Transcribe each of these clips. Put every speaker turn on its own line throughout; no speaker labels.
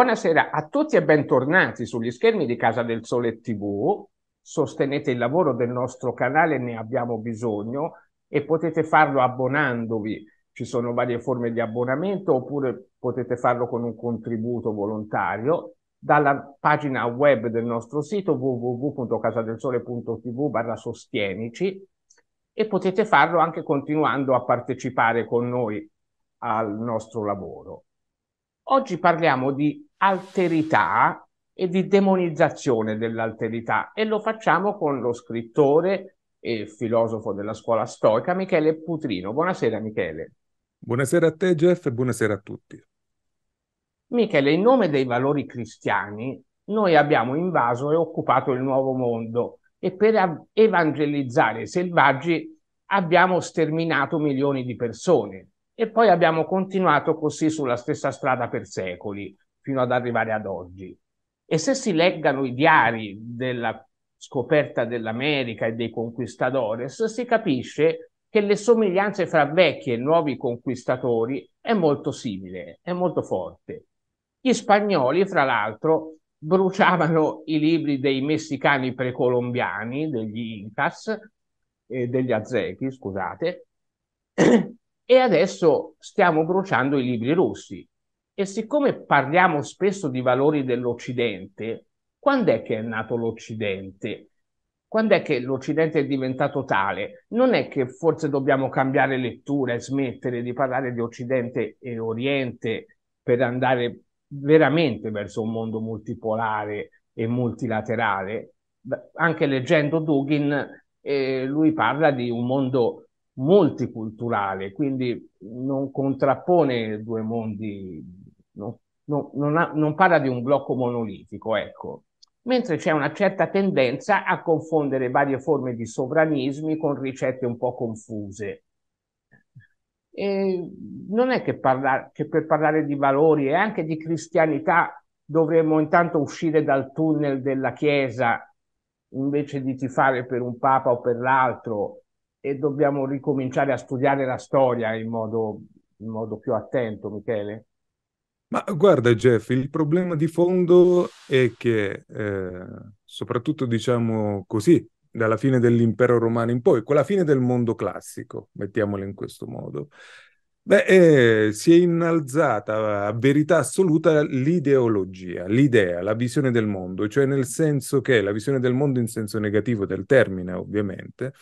Buonasera a tutti e bentornati sugli schermi di Casa del Sole TV. Sostenete il lavoro del nostro canale, ne abbiamo bisogno e potete farlo abbonandovi. Ci sono varie forme di abbonamento oppure potete farlo con un contributo volontario dalla pagina web del nostro sito www.casadelsole.tv barra sostienici e potete farlo anche continuando a partecipare con noi al nostro lavoro. Oggi parliamo di alterità e di demonizzazione dell'alterità e lo facciamo con lo scrittore e filosofo della scuola stoica Michele Putrino. Buonasera Michele.
Buonasera a te Jeff e buonasera a tutti.
Michele, in nome dei valori cristiani noi abbiamo invaso e occupato il nuovo mondo e per evangelizzare i selvaggi abbiamo sterminato milioni di persone e poi abbiamo continuato così sulla stessa strada per secoli fino ad arrivare ad oggi. E se si leggano i diari della scoperta dell'America e dei conquistadores, si capisce che le somiglianze fra vecchi e nuovi conquistatori è molto simile, è molto forte. Gli spagnoli, fra l'altro, bruciavano i libri dei messicani precolombiani, degli Incas, eh, degli Aztechi, scusate, e adesso stiamo bruciando i libri russi. E siccome parliamo spesso di valori dell'Occidente, quando è che è nato l'Occidente? Quando è che l'Occidente è diventato tale? Non è che forse dobbiamo cambiare lettura e smettere di parlare di Occidente e Oriente per andare veramente verso un mondo multipolare e multilaterale? Anche leggendo Dugin, eh, lui parla di un mondo multiculturale, quindi non contrappone due mondi no, no, non, ha, non parla di un blocco monolitico, ecco. Mentre c'è una certa tendenza a confondere varie forme di sovranismi con ricette un po' confuse. E non è che, parla- che, per parlare di valori e anche di cristianità dovremmo intanto uscire dal tunnel della Chiesa invece di tifare per un papa o per l'altro e dobbiamo ricominciare a studiare la storia in modo, in modo più attento, Michele?
Ma guarda Jeff, il problema di fondo è che, eh, soprattutto diciamo così, dalla fine dell'impero romano in poi, con la fine del mondo classico, mettiamolo in questo modo, beh, eh, si è innalzata a verità assoluta l'ideologia, l'idea, la visione del mondo, cioè nel senso che, la visione del mondo in senso negativo del termine ovviamente,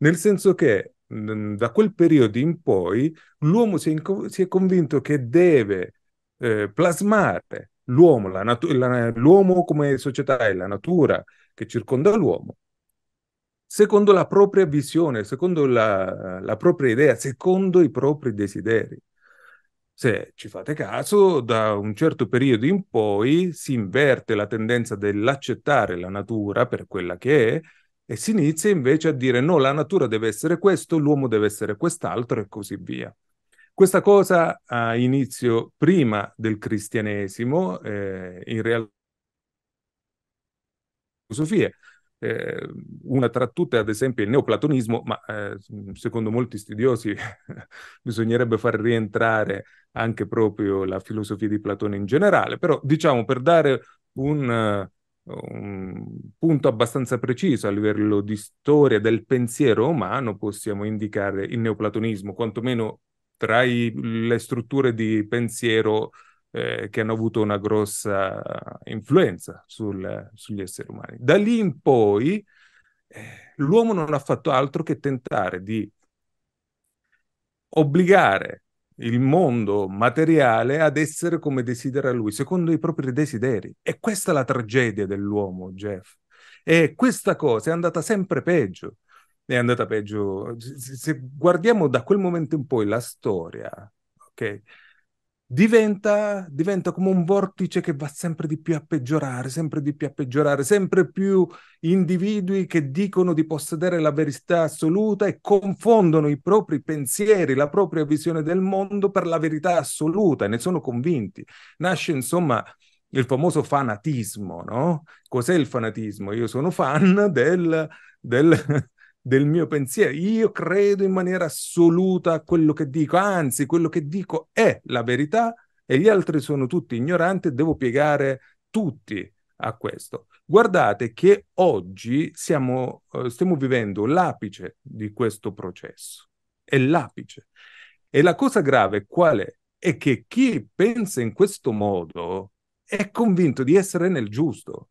nel senso che mh, mm, da quel periodo in poi l'uomo si è, si è convinto che deve eh, plasmare l'uomo, la natu- la, l'uomo come società e la natura che circonda l'uomo, secondo la propria visione, secondo la, la propria idea, secondo i propri desideri. Se ci fate caso, da un certo periodo in poi si inverte la tendenza dell'accettare la natura per quella che è e si inizia invece a dire no, la natura deve essere questo, l'uomo deve essere quest'altro e così via. Questa cosa ha inizio prima del cristianesimo, eh, in realtà filosofie. Eh, una tra tutte, ad esempio, il neoplatonismo, ma eh, secondo molti studiosi bisognerebbe far rientrare anche proprio la filosofia di Platone in generale, però diciamo per dare un, un punto abbastanza preciso a livello di storia del pensiero umano possiamo indicare il neoplatonismo, quantomeno tra i, le strutture di pensiero eh, che hanno avuto una grossa influenza sul, sugli esseri umani. Da lì in poi eh, l'uomo non ha fatto altro che tentare di obbligare il mondo materiale ad essere come desidera lui, secondo i propri desideri. E questa è la tragedia dell'uomo, Jeff. E questa cosa è andata sempre peggio è andata peggio. Se guardiamo da quel momento in poi la storia, ok? Diventa, diventa, come un vortice che va sempre di più a peggiorare, sempre di più a peggiorare, sempre più individui che dicono di possedere la verità assoluta e confondono i propri pensieri, la propria visione del mondo per la verità assoluta e ne sono convinti. Nasce insomma il famoso fanatismo, no? Cos'è il fanatismo? Io sono fan del, del del mio pensiero. Io credo in maniera assoluta a quello che dico, anzi, quello che dico è la verità e gli altri sono tutti ignoranti e devo piegare tutti a questo. Guardate che oggi siamo, eh, stiamo vivendo l'apice di questo processo. È l'apice. E la cosa grave qual è? È che chi pensa in questo modo è convinto di essere nel giusto.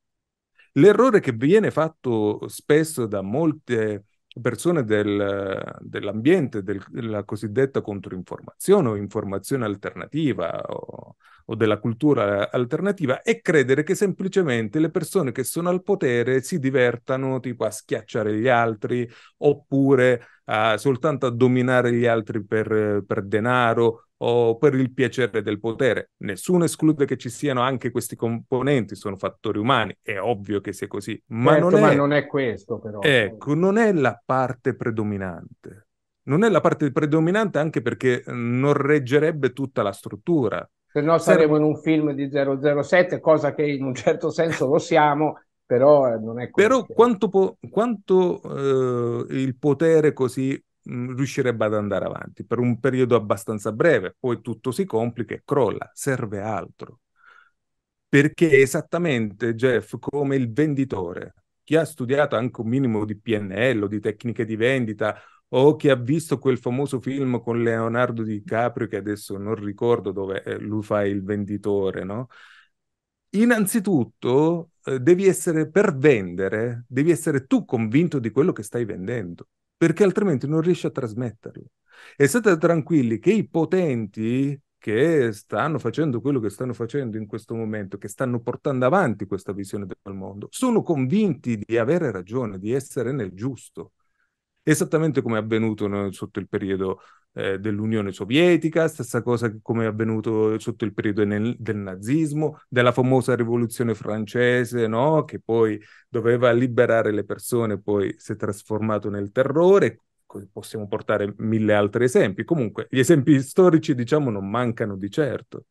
L'errore che viene fatto spesso da molte persone del, dell'ambiente, del, della cosiddetta controinformazione o informazione alternativa o, o, della cultura alternativa e credere che semplicemente le persone che sono al potere si divertano tipo a schiacciare gli altri oppure a, soltanto a dominare gli altri per, per denaro o per il piacere del potere. Nessuno esclude che ci siano anche questi componenti, sono fattori umani, è ovvio che sia così, ma, certo, non, è, ma non, è,
questo però. Ecco,
non è la parte predominante. Non è la parte predominante anche perché mm, non reggerebbe tutta la struttura.
Se no saremmo in un film di 007, cosa che in un certo senso lo siamo, però eh, non è così. Però quanto, po-
quanto eh, il potere così Mm, riuscirebbe ad andare avanti per un periodo abbastanza breve, poi tutto si complica e crolla, serve altro. Perché esattamente, Jeff, come il venditore, chi ha studiato anche un minimo di PNL o di tecniche di vendita o chi ha visto quel famoso film con Leonardo DiCaprio, che adesso non ricordo dove eh, lui fa il venditore, no? Innanzitutto eh, devi essere per vendere, devi essere tu convinto di quello che stai vendendo perché altrimenti non riesce a trasmetterlo. E state tranquilli che i potenti che stanno facendo quello che stanno facendo in questo momento, che stanno portando avanti questa visione del mondo, sono convinti di avere ragione, di essere nel giusto esattamente come è avvenuto sotto il periodo eh, dell'Unione Sovietica, stessa cosa come è avvenuto sotto il periodo nel, del nazismo, della famosa rivoluzione francese, no? che poi doveva liberare le persone, poi si è trasformato nel terrore. Possiamo portare mille altri esempi. Comunque, gli esempi storici, diciamo, non mancano di certo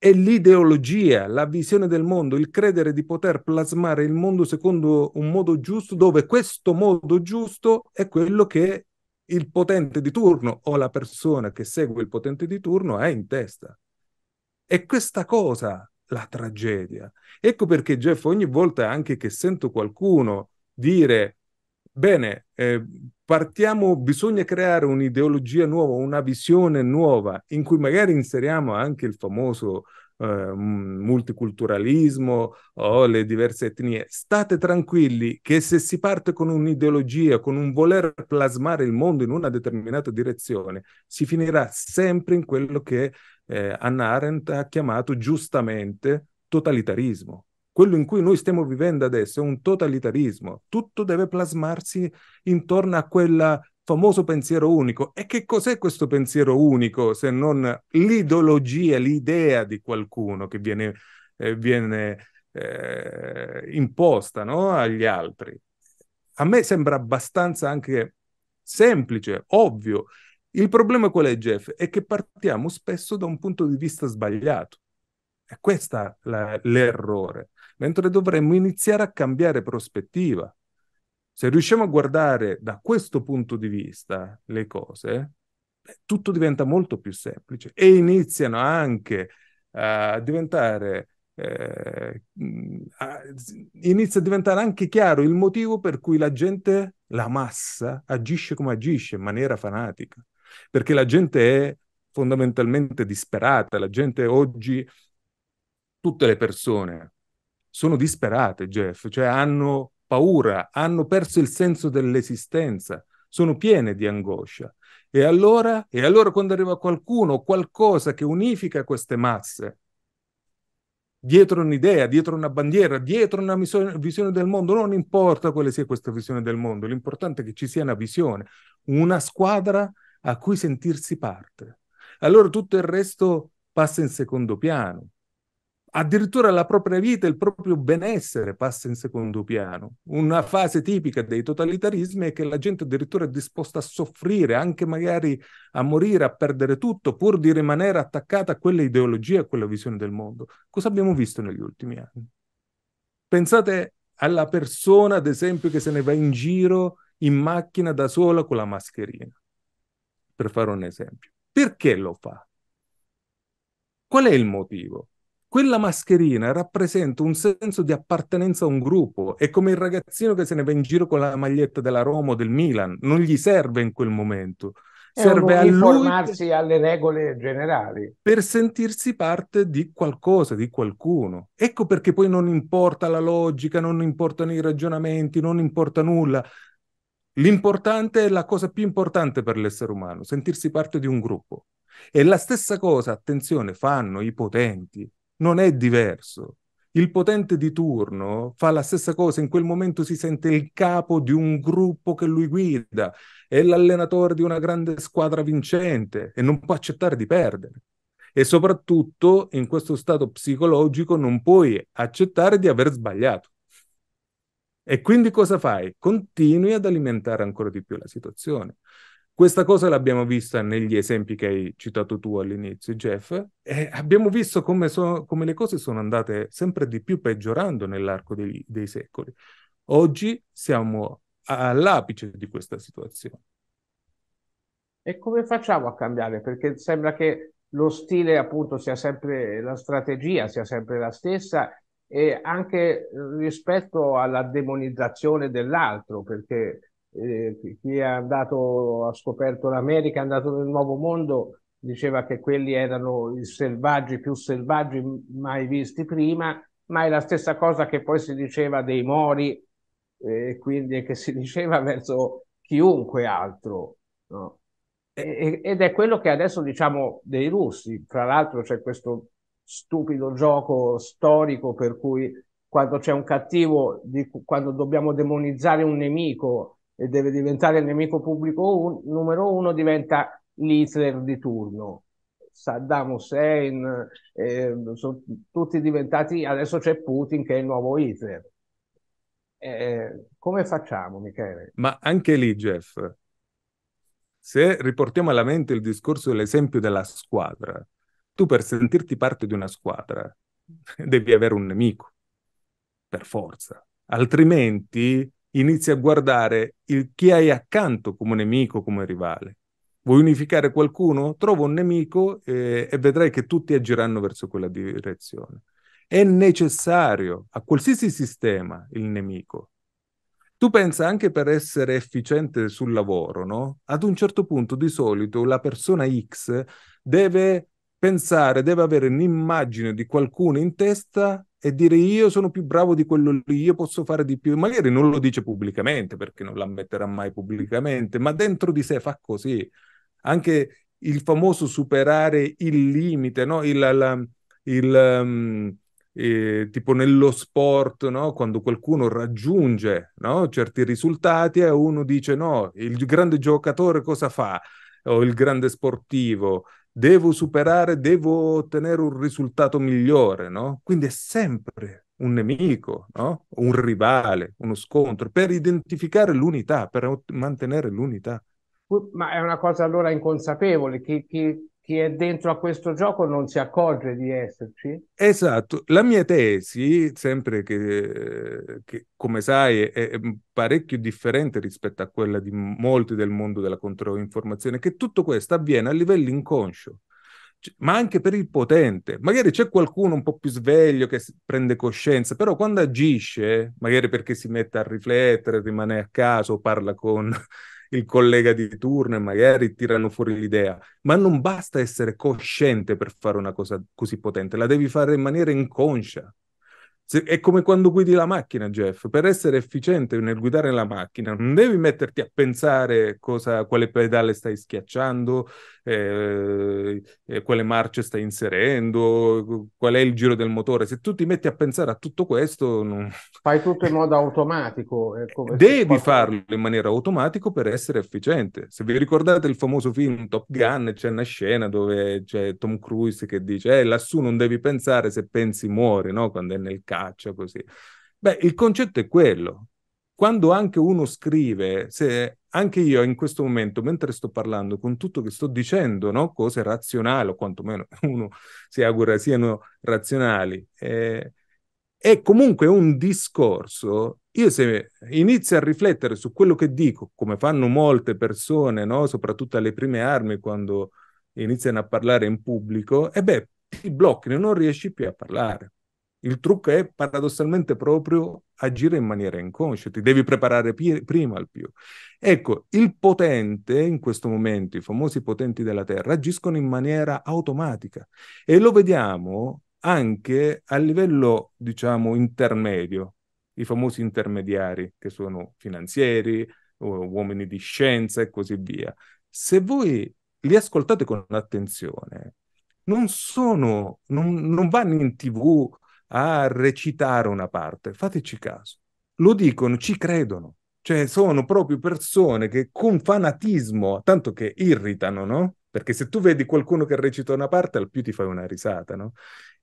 è l'ideologia, la visione del mondo, il credere di poter plasmare il mondo secondo un modo giusto, dove questo modo giusto è quello che il potente di turno o la persona che segue il potente di turno ha in testa. È questa cosa la tragedia. Ecco perché Jeff ogni volta anche che sento qualcuno dire bene, eh, partiamo, bisogna creare un'ideologia nuova, una visione nuova in cui magari inseriamo anche il famoso eh, multiculturalismo o le diverse etnie. State tranquilli che se si parte con un'ideologia, con un voler plasmare il mondo in una determinata direzione, si finirà sempre in quello che eh, Anna Arendt ha chiamato giustamente totalitarismo. Quello in cui noi stiamo vivendo adesso è un totalitarismo, tutto deve plasmarsi intorno a quel famoso pensiero unico. E che cos'è questo pensiero unico se non l'ideologia, l'idea di qualcuno che viene, eh, viene eh, imposta no? agli altri? A me sembra abbastanza anche semplice, ovvio. Il problema qual è, Jeff? È che partiamo spesso da un punto di vista sbagliato. E questo è l'errore mentre dovremmo iniziare a cambiare prospettiva. Se riusciamo a guardare da questo punto di vista le cose, tutto diventa molto più semplice e iniziano anche a diventare eh, inizia a diventare anche chiaro il motivo per cui la gente, la massa, agisce come agisce in maniera fanatica, perché la gente è fondamentalmente disperata, la gente oggi, tutte le persone sono disperate, Jeff, cioè hanno paura, hanno perso il senso dell'esistenza, sono piene di angoscia. E allora, e allora quando arriva qualcuno, qualcosa che unifica queste masse, dietro un'idea, dietro una bandiera, dietro una miso- visione del mondo, non importa quale sia questa visione del mondo, l'importante è che ci sia una visione, una squadra a cui sentirsi parte. Allora tutto il resto passa in secondo piano addirittura la propria vita il proprio benessere passa in secondo piano. Una fase tipica dei totalitarismi è che la gente addirittura è disposta a soffrire, anche magari a morire, a perdere tutto, pur di rimanere attaccata a quelle ideologie, a quella visione del mondo. Cosa abbiamo visto negli ultimi anni? Pensate alla persona, ad esempio, che se ne va in giro in macchina da sola con la mascherina, per fare un esempio. Perché lo fa? Qual è il motivo? Quella mascherina rappresenta un senso di appartenenza a un gruppo, è come il ragazzino che se ne va in giro con la maglietta della Roma o del Milan, non gli serve in quel momento. serve a lui per,
alle regole generali
per sentirsi parte di qualcosa, di qualcuno. Ecco perché poi non importa la logica, non importano i ragionamenti, non importa nulla. L'importante è la cosa più importante per l'essere umano, sentirsi parte di un gruppo. E la stessa cosa, attenzione, fanno i potenti, non è diverso. Il potente di turno fa la stessa cosa, in quel momento si sente il capo di un gruppo che lui guida, è l'allenatore di una grande squadra vincente e non può accettare di perdere. E soprattutto in questo stato psicologico non puoi accettare di aver sbagliato. E quindi cosa fai? Continui ad alimentare ancora di più la situazione. Questa cosa l'abbiamo vista negli esempi che hai citato tu all'inizio, Jeff, e abbiamo visto come, so, come le cose sono andate sempre di più peggiorando nell'arco dei, dei secoli. Oggi siamo all'apice di questa situazione.
E come facciamo a cambiare? Perché sembra che lo stile appunto sia sempre la strategia, sia sempre la stessa e anche rispetto alla demonizzazione dell'altro, perché eh, chi è andato, ha scoperto l'America, è andato nel Nuovo Mondo, diceva che quelli erano i selvaggi più selvaggi mai visti prima, ma è la stessa cosa che poi si diceva dei Mori, eh, quindi che si diceva verso chiunque altro. No? Eh. E, ed è quello che adesso diciamo dei russi. fra l'altro c'è questo stupido gioco storico per cui quando c'è un cattivo, di, quando dobbiamo demonizzare un nemico, e deve diventare il nemico pubblico un, numero uno, diventa l'Hitler di turno. Saddam Hussein, eh, sono tutti diventati, adesso c'è Putin che è il nuovo Hitler. Eh, come facciamo, Michele?
Ma anche lì, Jeff, se riportiamo alla mente il discorso dell'esempio della squadra, tu per sentirti parte di una squadra devi avere un nemico, per forza, altrimenti inizi a guardare il, chi hai accanto come nemico, come rivale. Vuoi unificare qualcuno? Trova un nemico eh, e vedrai che tutti agiranno verso quella direzione. È necessario a qualsiasi sistema il nemico. Tu pensa anche per essere efficiente sul lavoro, no? Ad un certo punto di solito la persona X deve pensare, deve avere un'immagine di qualcuno in testa e dire io sono più bravo di quello lì, io posso fare di più. Magari non lo dice pubblicamente perché non l'ammetterà mai pubblicamente, ma dentro di sé fa così. Anche il famoso superare il limite, no? il, la, il um, eh, tipo nello sport, no? quando qualcuno raggiunge no? certi risultati e uno dice no, il grande giocatore cosa fa? O il grande sportivo devo superare, devo ottenere un risultato migliore, no? Quindi è sempre un nemico, no? un rivale, uno scontro, per identificare l'unità, per mantenere l'unità.
Ma è una cosa allora inconsapevole, che, che chi è dentro a questo gioco non si accorge di esserci.
Esatto, la mia tesi, sempre che, che come sai è, parecchio differente rispetto a quella di molti del mondo della controinformazione, che tutto questo avviene a livello inconscio, cioè, ma anche per il potente. Magari c'è qualcuno un po' più sveglio che prende coscienza, però quando agisce, magari perché si mette a riflettere, rimane a caso, parla con il collega di turno e magari tirano fuori l'idea, ma non basta essere cosciente per fare una cosa così potente, la devi fare in maniera inconscia. Se, è come quando guidi la macchina, Jeff. Per essere efficiente nel guidare la macchina, non devi metterti a pensare cosa, quale pedale stai schiacciando, eh, eh, quale marce stai inserendo, qual è il giro del motore. Se tu ti metti a pensare a tutto questo, non...
fai tutto in modo automatico. Eh, devi
posso... farlo in maniera automatica per essere efficiente. Se vi ricordate il famoso film Top Gun, c'è una scena dove c'è Tom Cruise che dice: eh, Lassù non devi pensare, se pensi muori, no? quando è nel caso faccia così. Beh, il concetto è quello. Quando anche uno scrive, se anche io in questo momento, mentre sto parlando con tutto che sto dicendo, no? cose razionali, o quantomeno uno si augura siano razionali, eh, è comunque un discorso. Io se inizio a riflettere su quello che dico, come fanno molte persone, no? soprattutto alle prime armi, quando iniziano a parlare in pubblico, e eh beh, ti blocchi, non riesci più a parlare il trucco è paradossalmente proprio agire in maniera inconscia, ti devi preparare pi- prima al più. Ecco, il potente in questo momento, i famosi potenti della Terra, agiscono in maniera automatica e lo vediamo anche a livello, diciamo, intermedio, i famosi intermediari che sono finanzieri, uomini di scienza e così via. Se voi li ascoltate con attenzione, non sono, non, non vanno in tv a recitare una parte, fateci caso, lo dicono, ci credono, cioè sono proprio persone che con fanatismo, tanto che irritano, no? Perché se tu vedi qualcuno che recita una parte, al più ti fai una risata, no?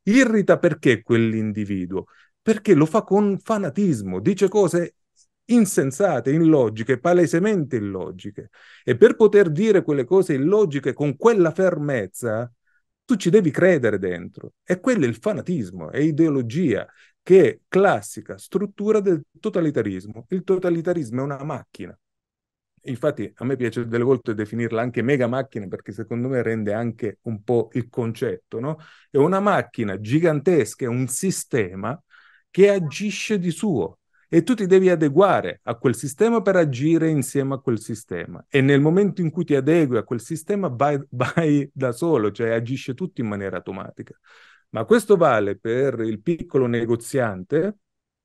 Irrita perché quell'individuo? Perché lo fa con fanatismo, dice cose insensate, illogiche, palesemente illogiche. E per poter dire quelle cose illogiche con quella fermezza, tu ci devi credere dentro. E quello è il fanatismo, è ideologia che è classica struttura del totalitarismo. Il totalitarismo è una macchina. Infatti a me piace delle volte definirla anche mega macchina perché secondo me rende anche un po' il concetto, no? È una macchina gigantesca, è un sistema che agisce di suo, e tu ti devi adeguare a quel sistema per agire insieme a quel sistema e nel momento in cui ti adegui a quel sistema vai, vai da solo, cioè agisce tutto in maniera automatica. Ma questo vale per il piccolo negoziante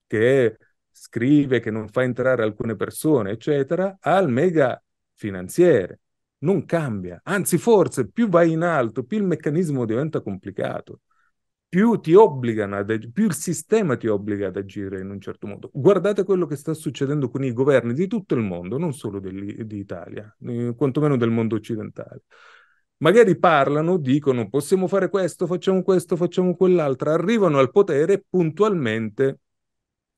che scrive, che non fa entrare alcune persone, eccetera, al mega finanziere. Non cambia, anzi forse più vai in alto, più il meccanismo diventa complicato più ti obbligano ad agire, più il sistema ti obbliga ad agire in un certo modo. Guardate quello che sta succedendo con i governi di tutto il mondo, non solo dell'Italia, eh, quantomeno del mondo occidentale. Magari parlano, dicono possiamo fare questo, facciamo questo, facciamo quell'altro, arrivano al potere e puntualmente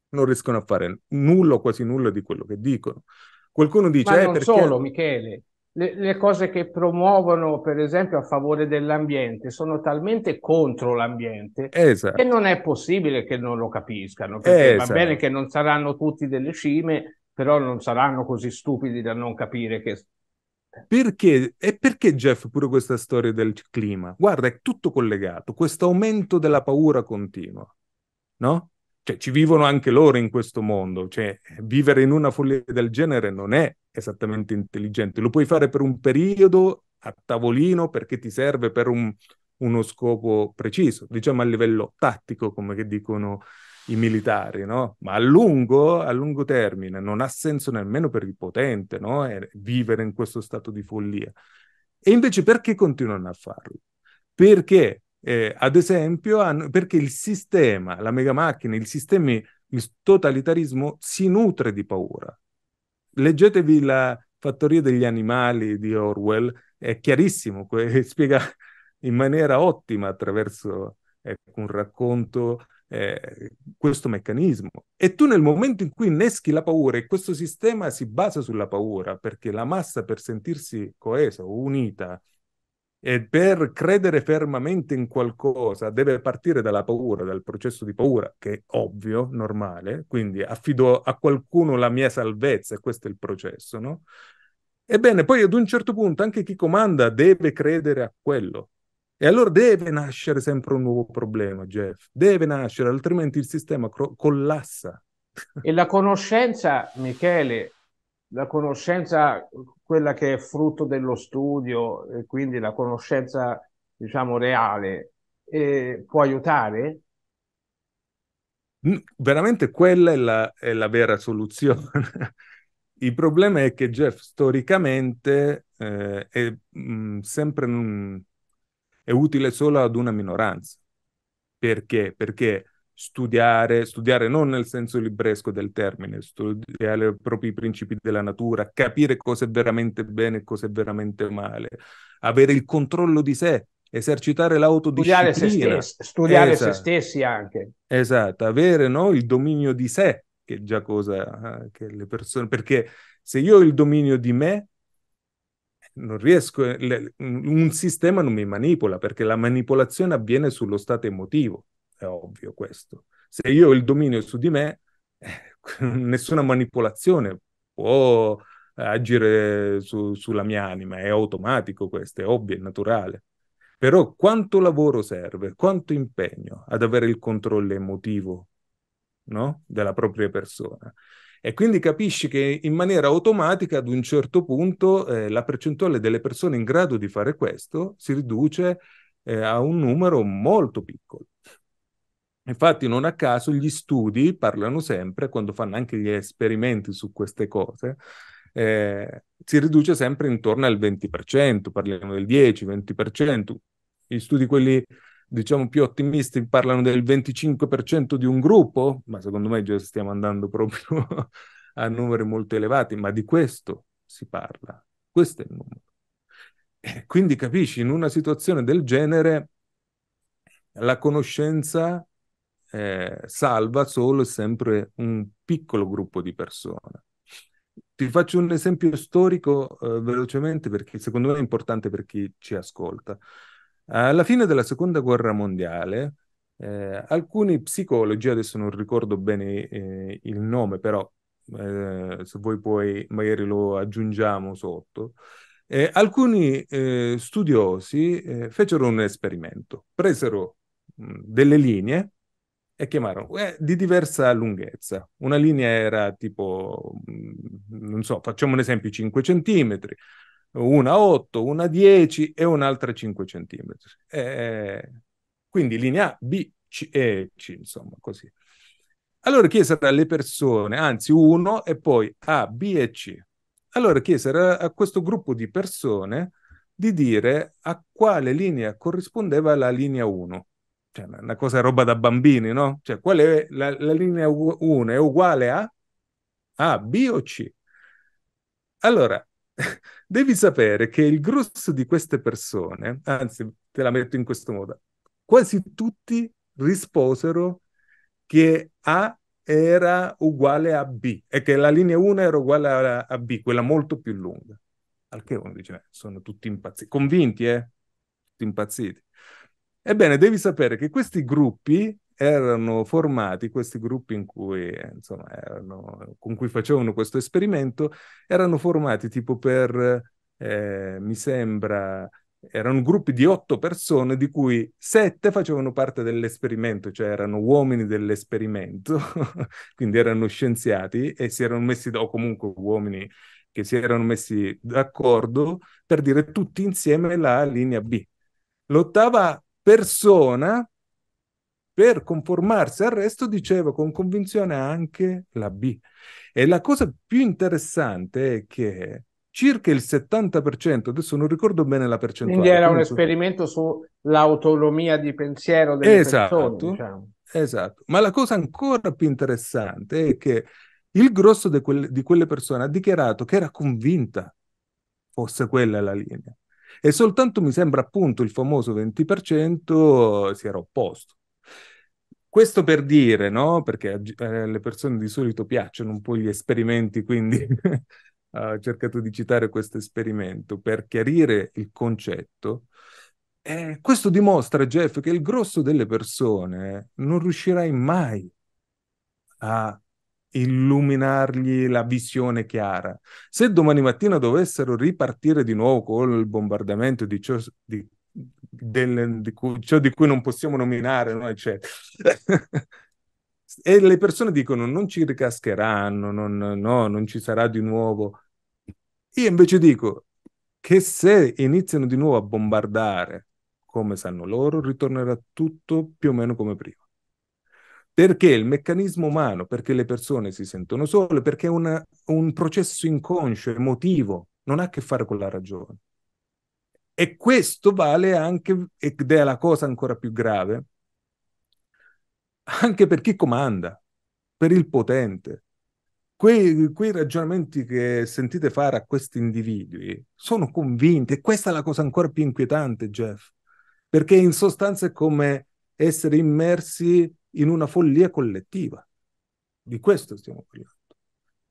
non riescono a fare nulla o quasi nulla di quello che dicono. Qualcuno dice... Ma eh, non eh, perché... solo,
Michele, le, le cose che promuovono, per esempio, a favore dell'ambiente sono talmente contro l'ambiente esatto. che non è possibile che non lo capiscano. Perché esatto. va bene che non saranno tutti delle scime, però non saranno così stupidi da non capire che
perché? E perché Jeff pure questa storia del clima? Guarda, è tutto collegato, questo aumento della paura continua, no? cioè, ci vivono anche loro in questo mondo. Cioè, vivere in una follia del genere non è esattamente intelligente. Lo puoi fare per un periodo a tavolino perché ti serve per un, uno scopo preciso, diciamo a livello tattico, come che dicono i militari, no? Ma a lungo, a lungo termine non ha senso nemmeno per il potente, no? Eh, vivere in questo stato di follia. E invece perché continuano a farlo? Perché eh, ad esempio, hanno, perché il sistema, la megamacchina, il sistema, totalitarismo si nutre di paura. Leggetevi la Fattoria degli animali di Orwell, è chiarissimo, que- spiega in maniera ottima attraverso eh, un racconto eh, questo meccanismo. E tu nel momento in cui inneschi la paura, e questo sistema si basa sulla paura, perché la massa per sentirsi coesa o unita e per credere fermamente in qualcosa deve partire dalla paura, dal processo di paura, che è ovvio, normale, quindi affido a qualcuno la mia salvezza e questo è il processo, no? Ebbene, poi ad un certo punto anche chi comanda deve credere a quello. E allora deve nascere sempre un nuovo problema, Jeff. Deve nascere, altrimenti il sistema cro- collassa.
E la conoscenza, Michele, la conoscenza quella che è frutto dello studio e quindi la conoscenza, diciamo, reale, eh, può aiutare?
Mm, veramente quella è la, è la vera soluzione. Il problema è che Jeff storicamente eh, è mh, mm, sempre mh, mm, è utile solo ad una minoranza. Perché? Perché studiare, studiare non nel senso libresco del termine, studiare i propri principi della natura, capire cosa è veramente bene e cosa è veramente male, avere il controllo di sé, esercitare l'autodisciplina. Studiare se stessi, studiare esatto. se
stessi anche.
Esatto, avere no, il dominio di sé, che è già cosa eh, che le persone... Perché se io ho il dominio di me, non riesco... Le, un sistema non mi manipola, perché la manipolazione avviene sullo stato emotivo è ovvio questo. Se io ho il dominio su di me, eh, nessuna manipolazione può eh, agire su, sulla mia anima, è automatico questo, è ovvio, è naturale. Però quanto lavoro serve, quanto impegno ad avere il controllo emotivo no? della propria persona? E quindi capisci che in maniera automatica ad un certo punto eh, la percentuale delle persone in grado di fare questo si riduce eh, a un numero molto piccolo. Infatti, non a caso, gli studi parlano sempre, quando fanno anche gli esperimenti su queste cose, eh, si riduce sempre intorno al 20%, parliamo del 10-20%. Gli studi, quelli diciamo più ottimisti, parlano del 25% di un gruppo, ma secondo me già stiamo andando proprio a numeri molto elevati, ma di questo si parla. Questo è il numero. Eh, quindi capisci, in una situazione del genere, la conoscenza eh, salva solo e sempre un piccolo gruppo di persone. Ti faccio un esempio storico eh, velocemente perché secondo me è importante per chi ci ascolta. Alla fine della seconda guerra mondiale, eh, alcuni psicologi, adesso non ricordo bene eh, il nome, però eh, se vuoi poi magari lo aggiungiamo sotto, eh, alcuni eh, studiosi eh, fecero un esperimento, presero mh, delle linee e chiamarono eh, di diversa lunghezza. Una linea era tipo, mm, non so, facciamo un esempio, 5 cm, una 8, una 10 e un'altra 5 cm. Eh, quindi linea A, B, C e C, insomma, così. Allora chiesero alle persone, anzi uno e poi A, B e C. Allora chiesero a questo gruppo di persone di dire a quale linea corrispondeva la linea 1 cioè, una cosa roba da bambini, no? Cioè, qual è la, la linea 1? È uguale a A, B o C? Allora, devi sapere che il grosso di queste persone, anzi, te la metto in questo modo, quasi tutti risposero che A era uguale a B e che la linea 1 era uguale a, a B, quella molto più lunga. Al che uno dice, sono tutti impazziti, convinti, eh? Tutti impazziti. Ebbene, devi sapere che questi gruppi erano formati, questi gruppi in cui, insomma, erano, con cui facevano questo esperimento, erano formati tipo per, eh, mi sembra, erano gruppi di otto persone, di cui sette facevano parte dell'esperimento, cioè erano uomini dell'esperimento, quindi erano scienziati e si erano messi, o comunque uomini che si erano messi d'accordo per dire tutti insieme la linea B. L'ottava persona, per conformarsi al resto, diceva con convinzione anche la B. E la cosa più interessante è che circa il 70%, adesso non ricordo bene la percentuale. Quindi era un penso... esperimento
sull'autonomia di pensiero delle esatto, persone. Diciamo.
Esatto, ma la cosa ancora più interessante è che il grosso quel, di quelle persone ha dichiarato che era convinta fosse quella la linea e soltanto mi sembra appunto il famoso 20% si era opposto. Questo per dire, no? Perché alle eh, persone di solito piacciono un po' gli esperimenti, quindi ho cercato di citare questo esperimento per chiarire il concetto. Eh, questo dimostra, Jeff, che il grosso delle persone non riuscirai mai a illuminargli la visione chiara. Se domani mattina dovessero ripartire di nuovo con il bombardamento di ciò di, del, di, cui, ciò di cui non possiamo nominare, no? e le persone dicono non ci ricascheranno, non, no, non ci sarà di nuovo. Io invece dico che se iniziano di nuovo a bombardare come sanno loro, ritornerà tutto più o meno come prima. Perché il meccanismo umano, perché le persone si sentono sole, perché è un processo inconscio, emotivo, non ha a che fare con la ragione. E questo vale anche, ed è la cosa ancora più grave, anche per chi comanda, per il potente. Quei, quei, ragionamenti che sentite fare a questi individui sono convinti, e questa è la cosa ancora più inquietante, Jeff, perché in sostanza è come essere immersi in una follia collettiva. Di questo stiamo parlando.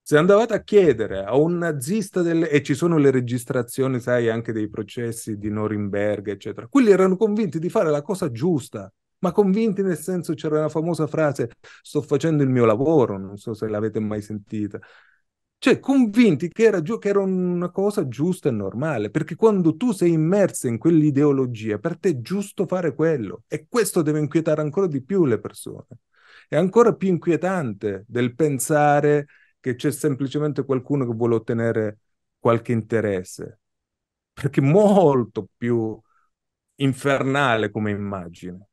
Se andavate a chiedere a un nazista delle... e ci sono le registrazioni, sai, anche dei processi di Norimberga, eccetera, quelli erano convinti di fare la cosa giusta, ma convinti nel senso c'era la famosa frase sto facendo il mio lavoro, non so se l'avete mai sentita. Cioè, convinti che era, che era una cosa giusta e normale, perché quando tu sei immerso in quell'ideologia, per te è giusto fare quello. E questo deve inquietare ancora di più le persone. È ancora più inquietante del pensare che c'è semplicemente qualcuno che vuole ottenere qualche interesse, perché è molto più infernale come immagine.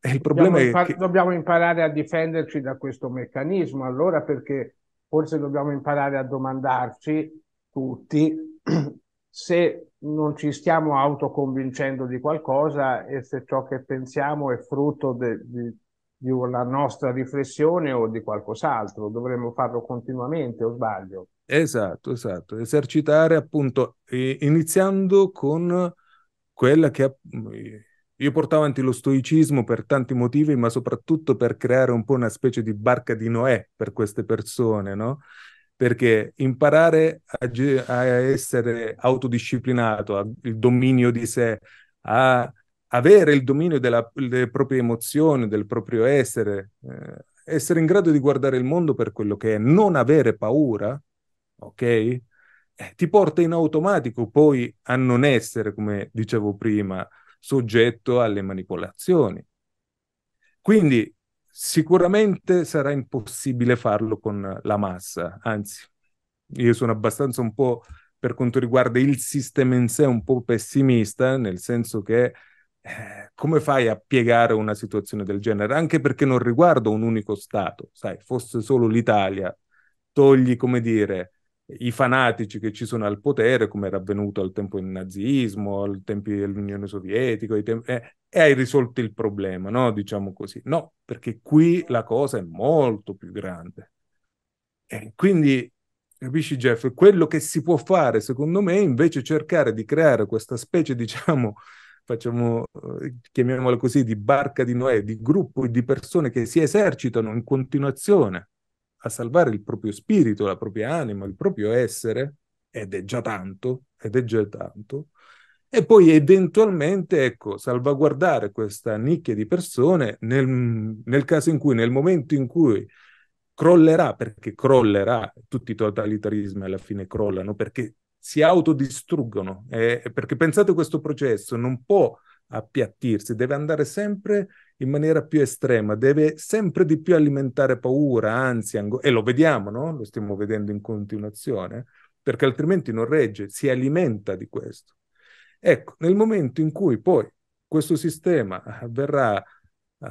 E il problema dobbiamo, impar-
che... dobbiamo imparare a difenderci da questo meccanismo, allora perché forse dobbiamo imparare a domandarci tutti se non ci stiamo autoconvincendo di qualcosa e se ciò che pensiamo è frutto di, di una nostra riflessione o di qualcos'altro, dovremmo farlo continuamente o sbaglio.
Esatto, esatto, esercitare appunto iniziando con quella che eh, io porto avanti lo stoicismo per tanti motivi, ma soprattutto per creare un po' una specie di barca di Noè per queste persone, no? Perché imparare a, a essere autodisciplinato, a, il dominio di sé, a avere il dominio della, delle proprie emozioni, del proprio essere, eh, essere in grado di guardare il mondo per quello che è, non avere paura, ok? Eh, ti porta in automatico poi a non essere, come dicevo prima, soggetto alle manipolazioni. Quindi sicuramente sarà impossibile farlo con la massa, anzi io sono abbastanza un po' per quanto riguarda il sistema in sé un po' pessimista, nel senso che eh, come fai a piegare una situazione del genere? Anche perché non riguarda un unico Stato, sai, fosse solo l'Italia, togli, come dire, i fanatici che ci sono al potere, come era avvenuto al tempo del nazismo, al tempo dell'Unione Sovietica, tem- eh, e hai risolto il problema, no? Diciamo così. No, perché qui la cosa è molto più grande. Eh, quindi, capisci Jeff, quello che si può fare, secondo me, è invece cercare di creare questa specie, diciamo, facciamo, eh, chiamiamola così, di barca di Noè, di gruppo di persone che si esercitano in continuazione a salvare il proprio spirito, la propria anima, il proprio essere, ed è già tanto, ed è già tanto, e poi eventualmente, ecco, salvaguardare questa nicchia di persone nel, nel caso in cui, nel momento in cui crollerà, perché crollerà, tutti i totalitarismi alla fine crollano, perché si autodistruggono, eh, perché pensate questo processo non può appiattirsi, deve andare sempre in maniera più estrema, deve sempre di più alimentare paura, ansia, ango- e lo vediamo, no? lo stiamo vedendo in continuazione, perché altrimenti non regge, si alimenta di questo. Ecco, nel momento in cui poi questo sistema verrà, uh,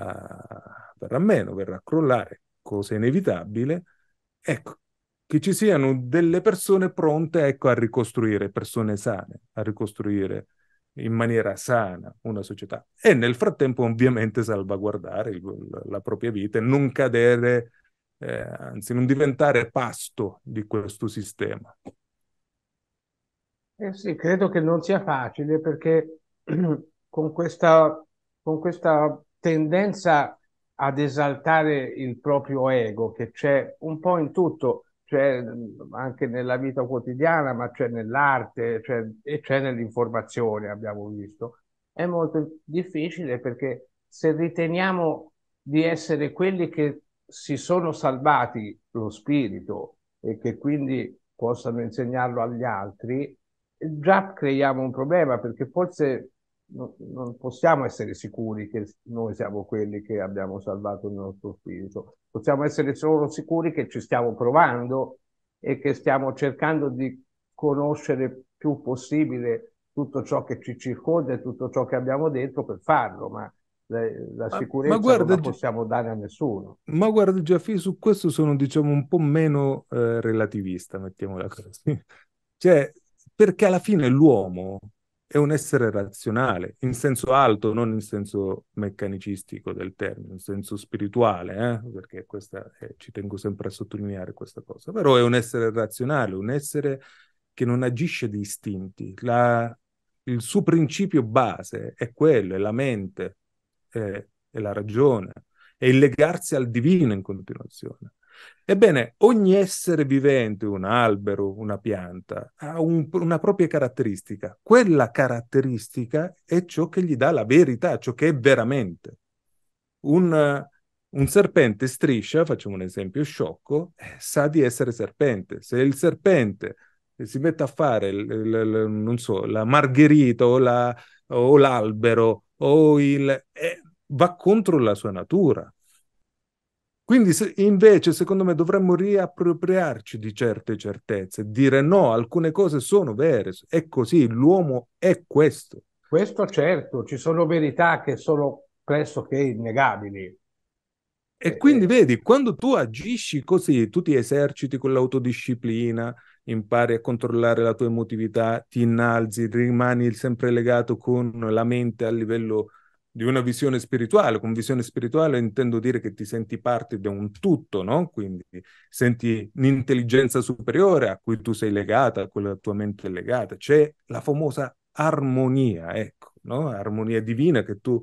verrà meno, verrà a crollare, cosa inevitabile, ecco, che ci siano delle persone pronte ecco, a ricostruire, persone sane, a ricostruire in maniera sana una società e nel frattempo ovviamente salvaguardare il, la propria vita e non cadere, eh, anzi non diventare pasto di questo sistema.
Eh sì, credo che non sia facile perché con questa, con questa tendenza ad esaltare il proprio ego che c'è un po' in tutto, c'è mm, anche nella vita quotidiana, ma c'è nell'arte c'è, e c'è nell'informazione, abbiamo visto. È molto difficile perché se riteniamo di essere quelli che si sono salvati lo spirito e che quindi possano insegnarlo agli altri, già creiamo un problema perché forse no, non possiamo essere sicuri che noi siamo quelli che abbiamo salvato il nostro spirito, possiamo essere solo sicuri che ci stiamo provando e che stiamo cercando di conoscere più possibile tutto ciò che ci circonda e tutto ciò che abbiamo dentro per farlo, ma la, sicurezza ma, ma guarda, non possiamo dare a nessuno.
Ma guarda Giaffi, su questo sono diciamo un po' meno eh, relativista, mettiamola così. Cioè, perché alla fine l'uomo è un essere razionale, in senso alto, non in senso meccanicistico del termine, in senso spirituale, eh? perché questa, eh, ci tengo sempre a sottolineare questa cosa, però è un essere razionale, un essere che non agisce di istinti. La, il suo principio base è quello, è la mente, è, eh, è la ragione, è il legarsi al divino in continuazione. Ebbene, ogni essere vivente, un albero, una pianta, ha un, una propria caratteristica. Quella caratteristica è ciò che gli dà la verità, ciò che è veramente. Un, un serpente striscia, facciamo un esempio sciocco, eh, sa di essere serpente. Se il serpente eh, si mette a fare, l, l, l, so, la margherita o, la, o l'albero o il... Eh, va contro la sua natura quindi se, invece, secondo me, dovremmo riappropriarci di certe certezze, dire no, alcune cose sono vere, è così, l'uomo è questo. Questo
certo, ci sono verità che sono pressoché innegabili. E
eh, quindi eh. vedi, quando tu agisci così, tu ti eserciti con l'autodisciplina, impari a controllare la tua emotività, ti innalzi, rimani sempre legato con la mente a livello di una visione spirituale. Con visione spirituale intendo dire che ti senti parte di un tutto, no? Quindi senti un'intelligenza superiore a cui tu sei legata, a quella tua mente è legata. C'è la famosa armonia, ecco, no? Armonia divina che tu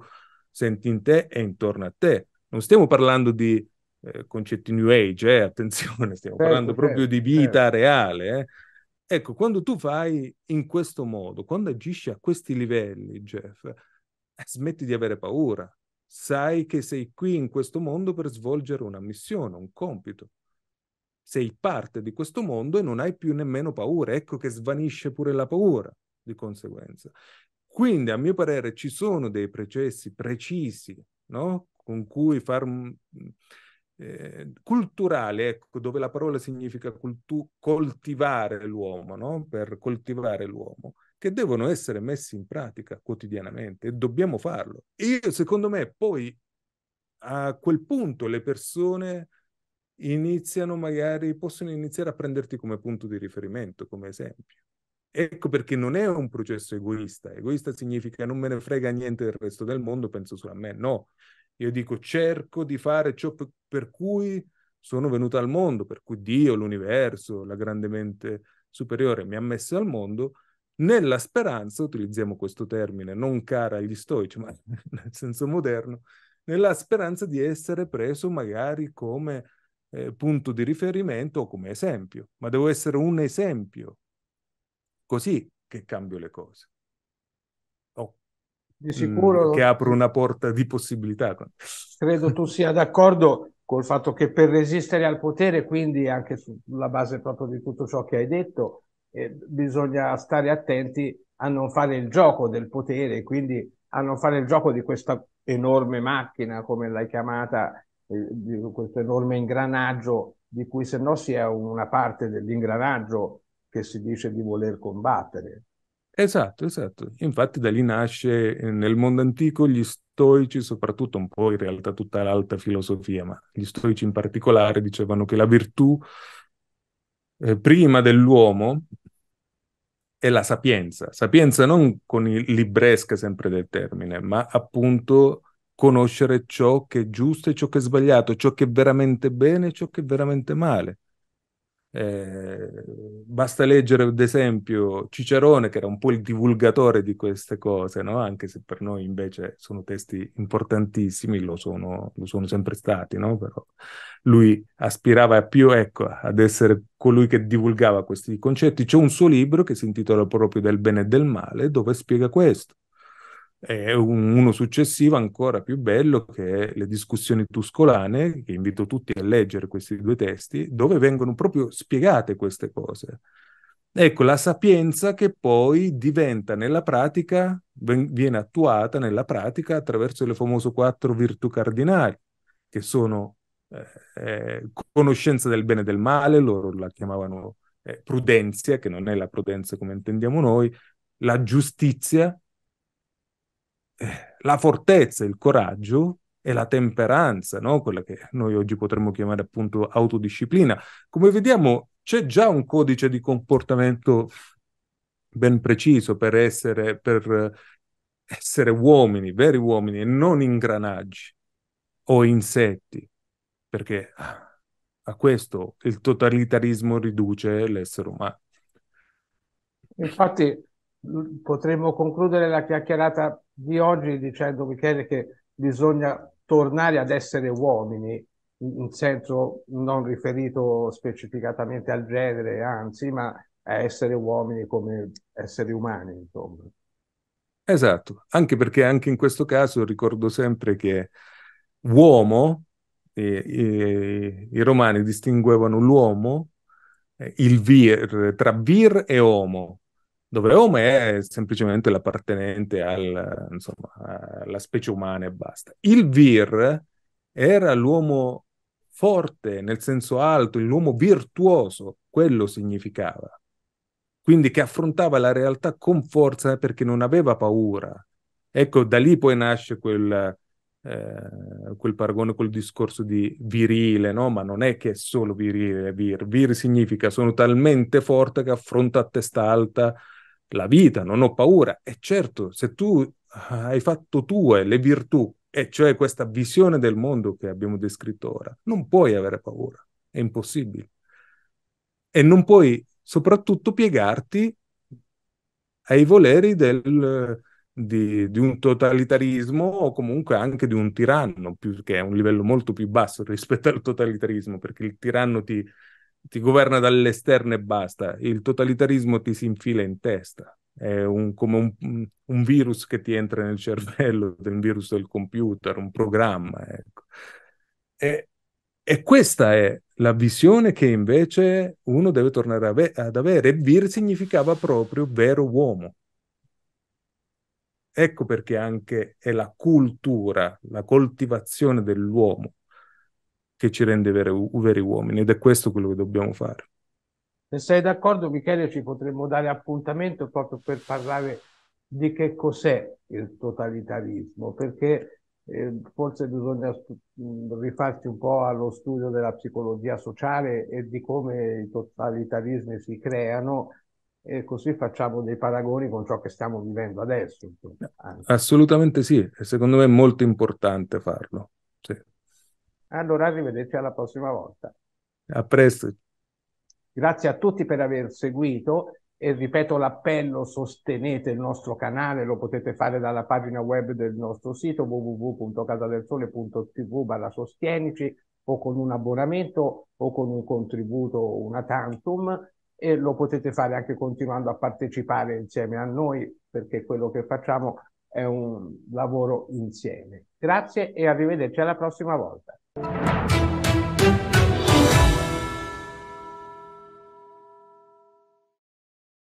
senti in te e intorno a te. Non stiamo parlando di eh, concetti new age, eh? attenzione, stiamo certo, parlando proprio di certo, vita certo. reale. Eh? Ecco, quando tu fai in questo modo, quando agisci a questi livelli, Jeff, smetti di avere paura. Sai che sei qui in questo mondo per svolgere una missione, un compito. Sei parte di questo mondo e non hai più nemmeno paura. Ecco che svanisce pure la paura di conseguenza. Quindi, a mio parere, ci sono dei processi precisi, no? Con cui far... Mm, eh, culturale, ecco, dove la parola significa cultu- coltivare l'uomo, no? per coltivare l'uomo, che devono essere messi in pratica quotidianamente e dobbiamo farlo. Io, secondo me, poi a quel punto le persone iniziano magari, possono iniziare a prenderti come punto di riferimento, come esempio. Ecco perché non è un processo egoista. Egoista significa non me ne frega niente del resto del mondo, penso solo a me. No, io dico cerco di fare ciò per cui sono venuto al mondo, per cui Dio, l'universo, la grande mente superiore mi ha messo al mondo nella speranza, utilizziamo questo termine non cara agli stoici, ma nel senso moderno, nella speranza di essere preso magari come eh, punto di riferimento o come esempio, ma devo essere un esempio, così che cambio le cose.
Di mm, sicuro... che apro una
porta di possibilità.
Credo tu sia d'accordo col fatto che per resistere al potere, quindi anche sulla base proprio di tutto ciò che hai detto, eh, bisogna stare attenti a non fare il gioco del potere, quindi a non fare il gioco di questa enorme macchina, come l'hai chiamata, eh, di questo enorme ingranaggio di cui se no si è una parte dell'ingranaggio che si dice di voler combattere.
Esatto, esatto. Infatti da lì nasce eh, nel mondo antico gli stoici, soprattutto un po' in realtà tutta l'alta filosofia, ma gli stoici in particolare dicevano che la virtù eh, prima dell'uomo è la sapienza. Sapienza non con il libresca sempre del termine, ma appunto conoscere ciò che è giusto e ciò che è sbagliato, ciò che è veramente bene e ciò che è veramente male. Eh, basta leggere, ad esempio, Cicerone, che era un po' il divulgatore di queste cose, no? anche se per noi invece sono testi importantissimi, lo sono, lo sono sempre stati, no? però lui aspirava più ecco, ad essere colui che divulgava questi concetti. C'è un suo libro che si intitola proprio Del bene e del male, dove spiega questo e uno successivo ancora più bello che è le discussioni tuscolane, che invito tutti a leggere questi due testi, dove vengono proprio spiegate queste cose. Ecco, la sapienza che poi diventa nella pratica, viene attuata nella pratica attraverso le famose quattro virtù cardinali, che sono eh, eh conoscenza del bene e del male, loro la chiamavano eh, prudenzia, che non è la prudenza come intendiamo noi, la giustizia, la fortezza, il coraggio e la temperanza, no? quella che noi oggi potremmo chiamare appunto autodisciplina. Come vediamo, c'è già un codice di comportamento ben preciso per essere, per eh, essere uomini, veri uomini, e non ingranaggi o insetti, perché ah, a questo il totalitarismo riduce l'essere umano.
Infatti, potremmo concludere la chiacchierata di oggi dicendo, Michele, che bisogna tornare ad essere uomini, in senso non riferito specificatamente al genere, anzi, ma a essere uomini come esseri umani, insomma.
Esatto, anche perché anche in questo caso ricordo sempre che uomo, eh, eh, i romani distinguevano l'uomo, eh, il vir, tra vir e homo, dove Home è semplicemente l'appartenente al, insomma, alla specie umana e basta. Il Vir era l'uomo forte nel senso alto, l'uomo virtuoso, quello significava. Quindi che affrontava la realtà con forza perché non aveva paura. Ecco, da lì poi nasce quel, eh, quel paragone, quel discorso di virile, no? Ma non è che è solo virile, vir. Vir significa sono talmente forte che affronto a testa alta la vita, non ho paura. E certo, se tu ah, hai fatto tue le virtù, e cioè questa visione del mondo che abbiamo descritto ora, non puoi avere paura, è impossibile. E non puoi soprattutto piegarti ai voleri del, di, di, un totalitarismo o comunque anche di un tiranno, più, che è un livello molto più basso rispetto al totalitarismo, perché il tiranno ti, ti governa dall'esterno e basta. Il totalitarismo ti si infila in testa. È un, come un, un, virus che ti entra nel cervello, un virus del computer, un programma. Ecco. E, e questa è la visione che invece uno deve tornare ave- ad avere. Vir significava proprio vero uomo. Ecco perché anche è la cultura, la coltivazione dell'uomo che ci rende veri, veri uomini ed è questo quello che dobbiamo fare.
Se sei d'accordo, Michele, ci potremmo dare appuntamento proprio per parlare di che cos'è il totalitarismo, perché eh, forse bisogna rifarci un po' allo studio della psicologia sociale e di come i totalitarismi si creano e così facciamo dei paragoni con ciò che stiamo vivendo adesso. Anche.
Assolutamente sì, e secondo me è molto importante farlo. Sì.
Allora arrivederci alla prossima volta.
A presto.
Grazie a tutti per aver seguito e ripeto l'appello, sostenete il nostro canale, lo potete fare dalla pagina web del nostro sito www.casadelsole.tv barra sostienici o con un abbonamento o con un contributo o una tantum e lo potete fare anche continuando a partecipare insieme a noi perché quello che facciamo è un lavoro insieme. Grazie e arrivederci alla prossima volta.